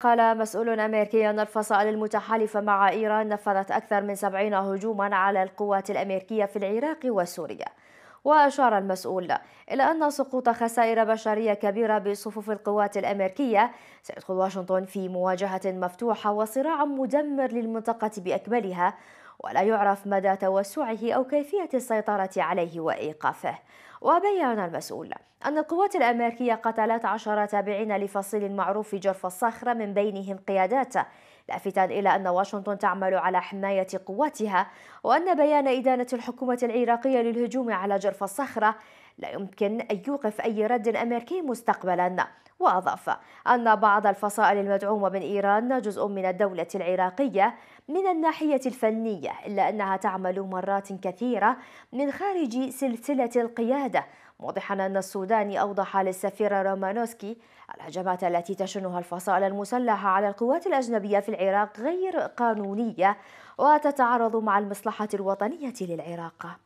قال مسؤول أمريكي أن الفصائل المتحالفة مع إيران نفذت أكثر من سبعين هجوما على القوات الأمريكية في العراق وسوريا وأشار المسؤول إلى أن سقوط خسائر بشرية كبيرة بصفوف القوات الأمريكية سيدخل واشنطن في مواجهة مفتوحة وصراع مدمر للمنطقة بأكملها ولا يعرف مدى توسعه أو كيفية السيطرة عليه وإيقافه وبين المسؤول أن القوات الأمريكية قتلت عشرة تابعين لفصيل معروف في جرف الصخرة من بينهم قيادات لافتا إلى أن واشنطن تعمل على حماية قواتها وأن بيان إدانة الحكومة العراقية للهجوم على جرف الصخرة لا يمكن أن يوقف أي رد أمريكي مستقبلا وأضاف أن بعض الفصائل المدعومة من إيران جزء من الدولة العراقية من الناحية الفنية إلا أنها تعمل مرات كثيرة من خارج سلسلة القيادة السيادة موضحا أن السوداني أوضح للسفير رومانوسكي الهجمات التي تشنها الفصائل المسلحة على القوات الأجنبية في العراق غير قانونية وتتعارض مع المصلحة الوطنية للعراق